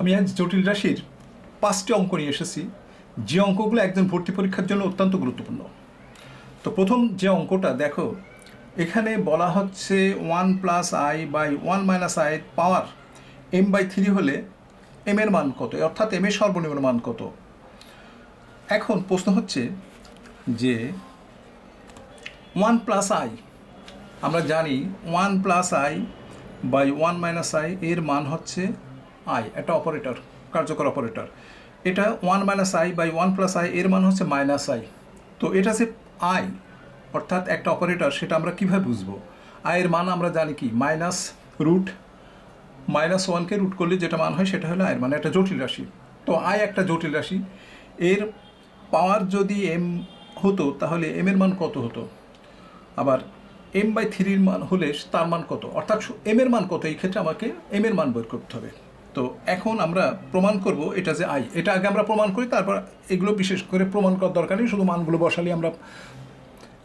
আমি আজ জটিল রাশির পাঁচটি অঙ্ক নিয়ে এসেছি যে অঙ্কগুলো একজন ভর্তি পরীক্ষার জন্য অত্যন্ত গুরুত্বপূর্ণ তো প্রথম যে অঙ্কটা দেখো এখানে বলা হচ্ছে one plus i by one minus i power m by three হলে এম এর মান কত অর্থাৎ এম এর সর্বনিম্ন মান কত এখন প্রশ্ন হচ্ছে যে ওয়ান প্লাস আই আমরা জানি one plus i by one minus i এর মান হচ্ছে আই একটা অপারেটর কার্যকর অপারেটর এটা one minus i by one plus i এর মান হচ্ছে মাইনাস আই তো এটা যে আই অর্থাৎ একটা অপারেটর সেটা আমরা কীভাবে বুঝবো আয়ের মান আমরা জানি কি মাইনাস রুট মাইনাস ওয়ানকে রুট করলে যেটা মান হয় সেটা হলো আয়ের মানে একটা জটিল রাশি তো আয় একটা জটিল রাশি এর পাওয়ার যদি এম হতো তাহলে এম এর মান কত হতো আবার এম বাই থ্রির মান হলে তার মান কত অর্থাৎ এম এর মান কত এই ক্ষেত্রে আমাকে এম এর মান বের করতে হবে তো এখন আমরা প্রমাণ করব এটা যে আই এটা আগে আমরা প্রমাণ করি তারপর এগুলো বিশেষ করে প্রমাণ করার দরকার নেই শুধু মানগুলো বসালে আমরা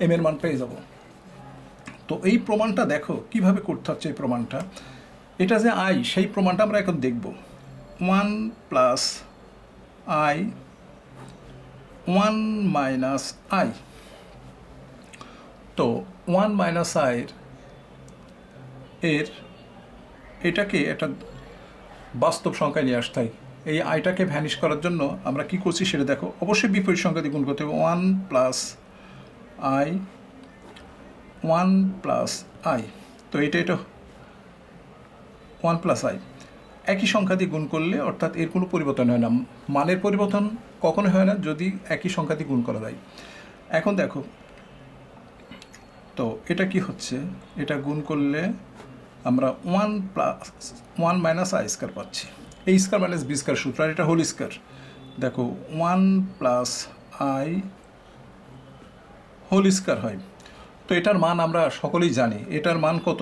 এম এর মান পেয়ে যাব তো এই প্রমাণটা দেখো কিভাবে করতে হচ্ছে এই প্রমাণটা এটা যে আই সেই প্রমাণটা আমরা এখন দেখব one plus i one minus i তো ওয়ান মাইনাস আইয়ের এর এটাকে একটা বাস্তব সংখ্যায় নিয়ে আসতে হয় এই আইটাকে ভ্যানিশ করার জন্য আমরা কি করছি সেটা দেখো অবশ্যই বিপরীত সংখ্যা দিয়ে গুণ করতে হবে one plus i one plus i তো এটা এটা ওয়ান প্লাস আই একই সংখ্যা দিয়ে গুণ করলে অর্থাৎ এর কোনো পরিবর্তন হয় না মানের পরিবর্তন কখনো হয় না যদি একই সংখ্যা দিয়ে গুণ করা যায় এখন দেখো তো এটা কি হচ্ছে এটা গুণ করলে আমরা one plus one minus i square পাচ্ছি এই স্কোয়ার মাইনাস বি স্কোয়ার সূত্র আর এটা হোল স্কোয়ার দেখো one plus i whole square হয় তো এটার মান আমরা সকলেই জানি এটার মান কত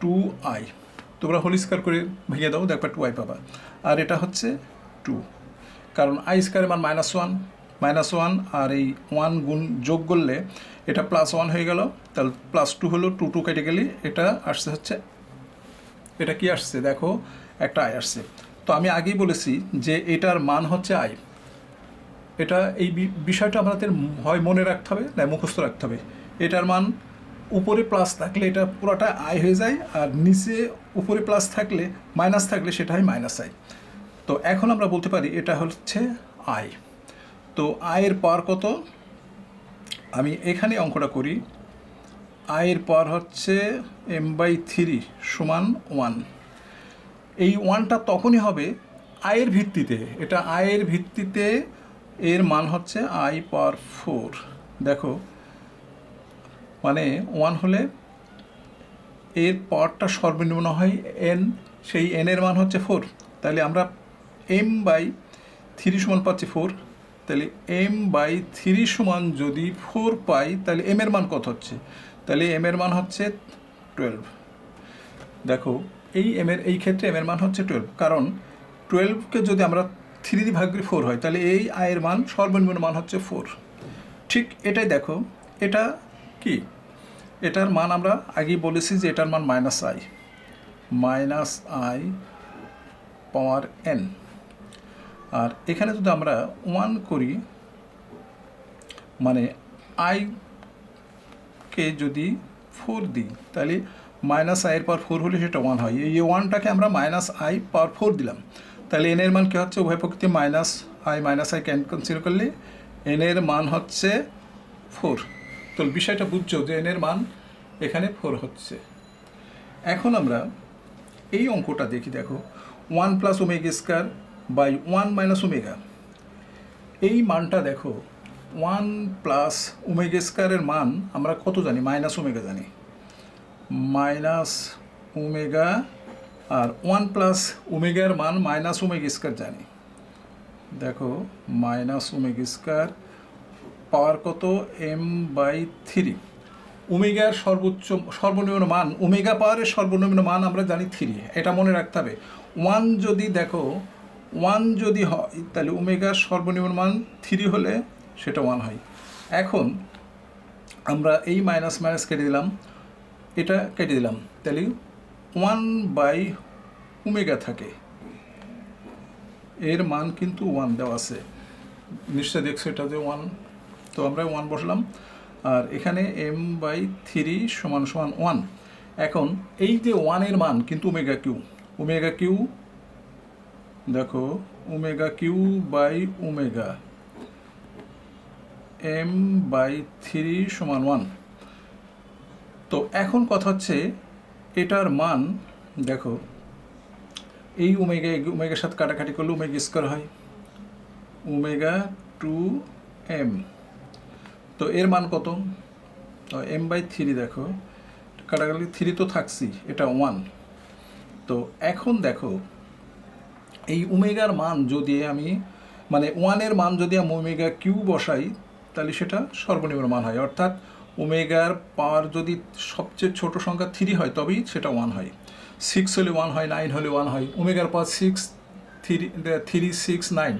টু আই তোমরা হোল স্কোয়ার করে ভেঙে দাও দেখবা টু আই পাবা আর এটা হচ্ছে টু কারণ আই স্কোয়ারের মান মাইনাস ওয়ান মাইনাস ওয়ান আর এই ওয়ান গুণ যোগ করলে এটা প্লাস ওয়ান হয়ে গেল তাহলে প্লাস টু হলো টু টু কেটে গেলি এটা আসছে হচ্ছে এটা কি আসছে দেখো একটা আয় আসছে তো আমি আগেই বলেছি যে এটার মান হচ্ছে আয় এটা এই বিষয়টা আপনাদের হয় মনে রাখতে হবে না মুখস্থ রাখতে হবে এটার মান উপরে প্লাস থাকলে এটা পুরোটা আয় হয়ে যায় আর নিচে উপরে প্লাস থাকলে মাইনাস থাকলে সেটা হয় মাইনাস আয় তো এখন আমরা বলতে পারি এটা হচ্ছে আয় তো আয়ের পার কত আমি এখানে অঙ্কটা করি আয়ের পার হচ্ছে এম বাই থ্রি সমান ওয়ান এই ওয়ানটা তখনই হবে আয়ের ভিত্তিতে এটা আয়ের ভিত্তিতে এর মান হচ্ছে আই পার ফোর দেখো মানে ওয়ান হলে এর পাওয়ারটা সর্বনিম্ন হয় এন সেই এনের মান হচ্ছে ফোর তাহলে আমরা এম বাই থ্রি সমান পাচ্ছি ফোর তাহলে এম বাই থ্রি সমান যদি ফোর পাই তাহলে এম এর মান কত হচ্ছে তাহলে এম এর মান হচ্ছে টুয়েলভ দেখো এই এম এর এই ক্ষেত্রে এম এর মান হচ্ছে টুয়েলভ কারণ টুয়েলভকে যদি আমরা থ্রি ভাগ ফোর হয় তাহলে এই আয়ের মান সর্বনিম্ন মান হচ্ছে ফোর ঠিক এটাই দেখো এটা কি এটার মান আমরা আগেই বলেছি যে এটার মান minus i minus i power n আর এখানে যদি আমরা ওয়ান করি মানে আই কে যদি ফোর দিই তাহলে মাইনাস আইয়ের পাওয়ার ফোর হলে সেটা ওয়ান হয় এই ওয়ানটাকে আমরা মাইনাস আই পাওয়ার ফোর দিলাম তাহলে এন এর মান কী হচ্ছে উভয় প্রকৃতি minus i minus i can consider করলে এন এর মান হচ্ছে ফোর তো বিষয়টা বুঝছো যে এন এর মান এখানে ফোর হচ্ছে এখন আমরা এই অঙ্কটা দেখি দেখো one plus omega square by one minus omega এই মানটা দেখো ওয়ান প্লাস ওমেগা স্কোয়ারের মান আমরা কত জানি মাইনাস ওমেগা জানি মাইনাস ওমেগা আর ওয়ান প্লাস ওমেগার মান মাইনাস ওমেগা স্কোয়ার জানি দেখো মাইনাস ওমেগা স্কোয়ার পাওয়ার কত এম বাই থ্রি ওমেগার সর্বোচ্চ সর্বনিম্ন মান ওমেগা পাওয়ারের সর্বনিম্ন মান আমরা জানি থ্রি এটা মনে রাখতে হবে ওয়ান যদি দেখো ওয়ান যদি হয় তাহলে ওমেগার সর্বনিম্ন মান থ্রি হলে সেটা ওয়ান হয় এখন আমরা এই মাইনাস মাইনাস কেটে দিলাম এটা কেটে দিলাম তাহলে ওয়ান বাই ওমেগা থাকে এর মান কিন্তু ওয়ান দেওয়া আছে নিশ্চয়ই দেখছো এটা যে ওয়ান তো আমরা ওয়ান বসলাম আর এখানে এম বাই থ্রি সমান সমান ওয়ান এখন এই যে ওয়ানের মান কিন্তু ওমেগা কিউ ওমেগা কিউ দেখো omega q by omega m by three সমান ওয়ান তো এখন কথা হচ্ছে এটার মান দেখো এই ওমেগা ওমেগার সাথে কাটাকাটি করলে ওমেগা স্কোয়ার হয় ওমেগা টু এম তো এর মান কত এম বাই থ্রি দেখো কাটাকাটি থ্রি তো থাকছি এটা ওয়ান তো এখন দেখো এই উমেগার মান যদি আমি মানে ওয়ানের মান যদি আমি ওমেগা কিউ বসাই তাহলে সেটা সর্বনিম্ন মান হয় অর্থাৎ ওমেগার পাওয়ার যদি সবচেয়ে ছোট সংখ্যা থ্রি হয় তবেই সেটা ওয়ান হয় সিক্স হলে ওয়ান হয় নাইন হলে ওয়ান হয় ওমেগার power six three three six nine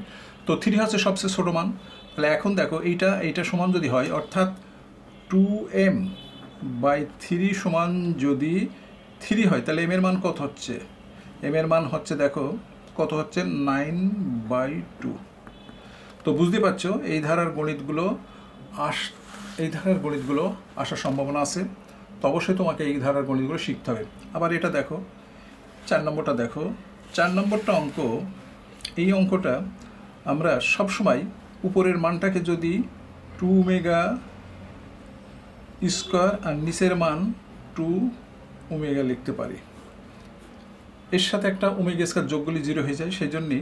তো থ্রি হচ্ছে সবচেয়ে ছোটো মান তাহলে এখন দেখো এইটা এইটা সমান যদি হয় অর্থাৎ টু এম বাই থ্রি সমান যদি থ্রি হয় তাহলে এম এর মান কত হচ্ছে এম এর মান হচ্ছে দেখো কত হচ্ছে নাইন বাই টু তো বুঝতে পারছো এই ধারার গণিতগুলো আস এই ধারার গণিতগুলো আসার সম্ভাবনা আছে তো অবশ্যই তোমাকে এই ধারার গণিতগুলো শিখতে হবে আবার এটা দেখো চার নম্বরটা দেখো চার নম্বরটা অঙ্ক এই অঙ্কটা আমরা সবসময় উপরের মানটাকে যদি টু মেগা স্কোয়ার আর নিচের মান টু ওমেগা লিখতে পারি এর সাথে একটা ওমেগা স্কোয়ার যোগগুলি জিরো হয়ে যায় সেই জন্যে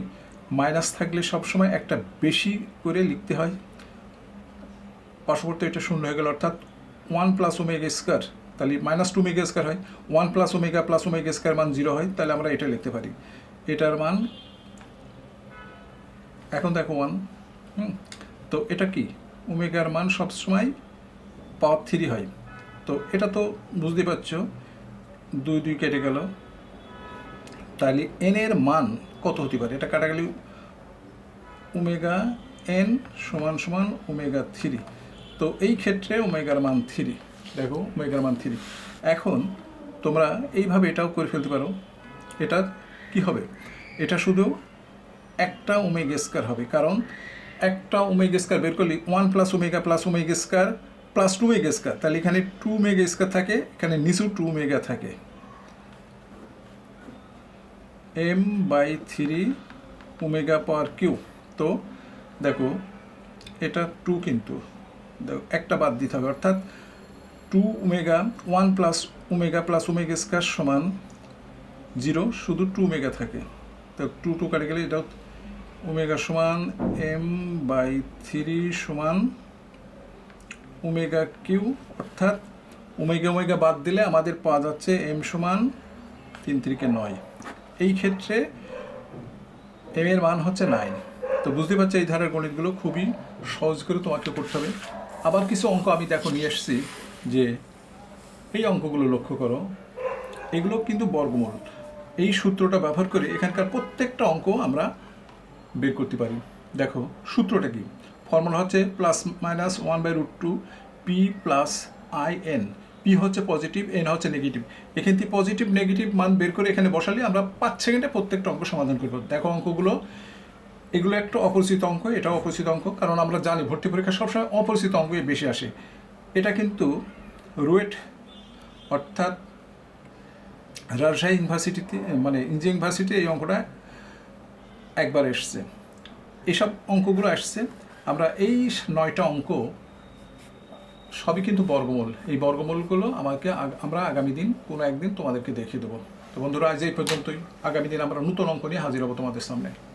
মাইনাস থাকলে সবসময় একটা বেশি করে লিখতে হয় পার্শ্ববর্তী এটা শূন্য হয়ে গেল অর্থাৎ ওয়ান প্লাস ওমেগা স্কোয়ার তাহলে মাইনাস টু মেগা স্কোয়ার হয় one plus omega plus omega square মান জিরো হয় তাহলে আমরা এটা লিখতে পারি এটার মান এখন দেখো ওয়ান তো এটা কি ওমেগার মান সবসময় পাওয়ার থ্রি হয় তো এটা তো বুঝতে পারছো দুই দুই কেটে গেল তাহলে এন এর মান কত হতে পারে এটা কাটা গেলে ওমেগা এন সমান সমান ওমেগা থ্রি তো এই ক্ষেত্রে ওমেগার মান থ্রি দেখো ওমেগার মান থ্রি এখন তোমরা এইভাবে এটাও করে ফেলতে পারো এটা কি হবে এটা শুধু একটা ওমেগেস্কার হবে কারণ একটা স্কার বের করলে one plus omega plus omega square plus two omega square তাহলে এখানে টু মেগা স্কার থাকে এখানে নিচু টু মেগা থাকে m by three omega power q তো দেখো এটা টু কিন্তু দেখো একটা বাদ দিতে হবে অর্থাৎ two omega one plus omega plus omega square সমান জিরো শুধু টু ওমেগা থাকে তো টু টু কাটে গেলে এটা ওমেগা সমান এম বাই থ্রি সমান ওমেগা কিউ অর্থাৎ ওমেগা ওমেগা বাদ দিলে আমাদের পাওয়া যাচ্ছে এম সমান তিন থেকে নয় এই ক্ষেত্রে এম এর মান হচ্ছে নাইন তো বুঝতে পারছি এই ধরনের গণিতগুলো খুবই সহজ করে তোমাকে করতে হবে আবার কিছু অঙ্ক আমি দেখো নিয়ে এসছি যে এই অঙ্কগুলো লক্ষ্য করো এগুলো কিন্তু বর্গমূল এই সূত্রটা ব্যবহার করে এখানকার প্রত্যেকটা অঙ্ক আমরা বের করতে পারি দেখো সূত্রটা কি ফর্মুলা হচ্ছে plus minus one by root two p plus i n p হচ্ছে পজিটিভ এন হচ্ছে নেগেটিভ এখান থেকে পজিটিভ নেগেটিভ মান বের করে এখানে বসালে আমরা পাঁচ সেকেন্ডে প্রত্যেকটা অঙ্ক সমাধান করব দেখো অঙ্কগুলো এগুলো একটা অপরিচিত অঙ্ক এটাও অপরিচিত অঙ্ক কারণ আমরা জানি ভর্তি পরীক্ষা সবসময় অপরিচিত অঙ্কই বেশি আসে এটা কিন্তু রুয়েট অর্থাৎ রাজশাহী ইউনিভার্সিটিতে মানে ইঞ্জিনিয়ারিং ইউনিভার্সিটি এই অঙ্কটা একবার এসছে এসব অঙ্কগুলো আসছে আমরা এই নয়টা অঙ্ক সবই কিন্তু বর্গমূল এই বর্গমূলগুলো আমাকে আমরা আগামী দিন কোনো একদিন তোমাদেরকে দেখিয়ে দেবো তো বন্ধুরা আজ এই পর্যন্তই আগামী দিন আমরা নতুন অঙ্ক নিয়ে হাজির হবো তোমাদের সামনে